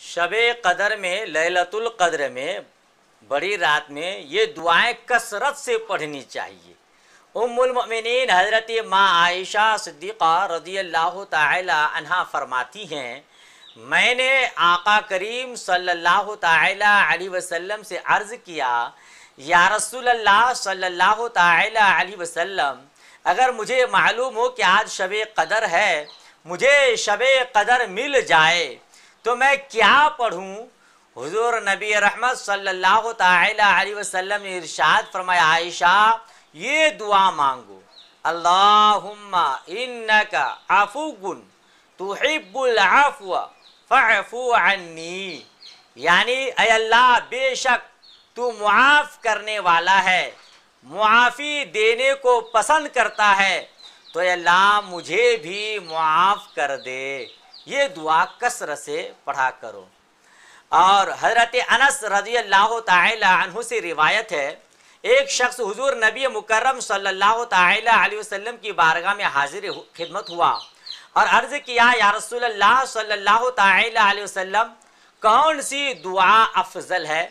शब कदर में ललतुल कदर में बड़ी रात में ये दुआएं कसरत से पढ़नी चाहिए उमिन हज़रत माँ आयशा सिद्दीक़ा रदी अल्लाह तहा फरमाती हैं मैंने आका करीम सल्लल्लाहु ताला अलैहि वसल्लम से अर्ज़ किया या रसूलल्लाह सल्लल्लाहु अलैहि वसल्लम अगर मुझे मालूम हो कि आज शब कदर है मुझे शब कदर मिल जाए तो मैं क्या पढ़ूँ हुजूर नबी रहमत सल्लल्लाहु अलैहि वसल्लम ने इरशाद फरमाया आयशा ये दुआ मांगो अल्लाहुम्मा इन्नका अफुगुन तुहिब्बुल अफवा फअफू अन्नी यानी अय अल्लाह बेशक तू मुआफ़ करने वाला है मुआफ़ी देने को पसंद करता है तो अल्लाह मुझे भी मुआफ़ कर दे ये दुआ कसर से पढ़ा करो और हज़रत अनस रजी अल्लाह तहु से रिवायत है एक शख्स हुजूर नबी मुकरम सल्लल्लाहु अलैहि वसल्लम की बारगाह में हाजिर खिदमत हुआ और अर्ज़ किया या रसूलुल्लाह सल्लल्लाहु अलैहि वसल्लम कौन सी दुआ अफजल है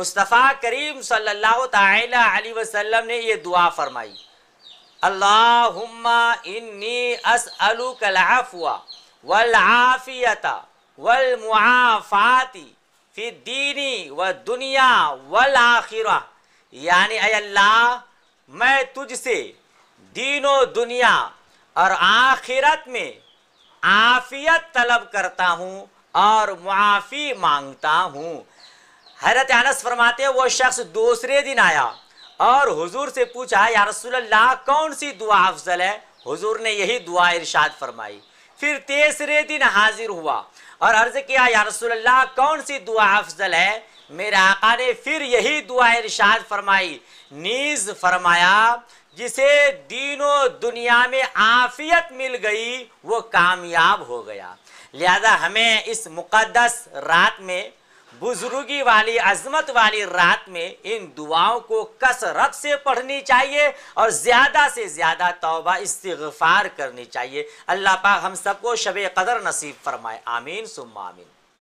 मुस्तफ़ा करीम सल्लल्लाहु अलैहि वसल्लम ने ये दुआ फरमाई अल्लाह इन्नी असअलुकल अफ़वा वल आफियता वल मुआफ़ाती दीनी व दुनिया वल आखिरा यानी अल्लाह मैं तुझसे दीनो दुनिया और आखिरत में आफियत तलब करता हूँ और मुआफ़ी मांगता हूँ हजरत अनस फरमाते हैं वो शख्स दूसरे दिन आया और हुजूर से पूछा या रसूलल्लाह कौन सी दुआ अफजल है हुजूर ने यही दुआ इरशाद फरमाई फिर तीसरे दिन हाजिर हुआ और अर्ज किया या रसोल्ला कौन सी दुआ अफजल है मेरे आका ने फिर यही दुआ इर्शाद फरमाई नीज फरमाया जिसे दीनों दुनिया में आफियत मिल गई वो कामयाब हो गया लिहाजा हमें इस मुकदस रात में बुजुर्गी वाली अजमत वाली रात में इन दुआओं को कसरत से पढ़नी चाहिए और ज़्यादा से ज़्यादा तोबा इस्तफ़ार करनी चाहिए अल्लाह पाक हम सबको शब कदर नसीब फरमाए आमीन सुम आमीन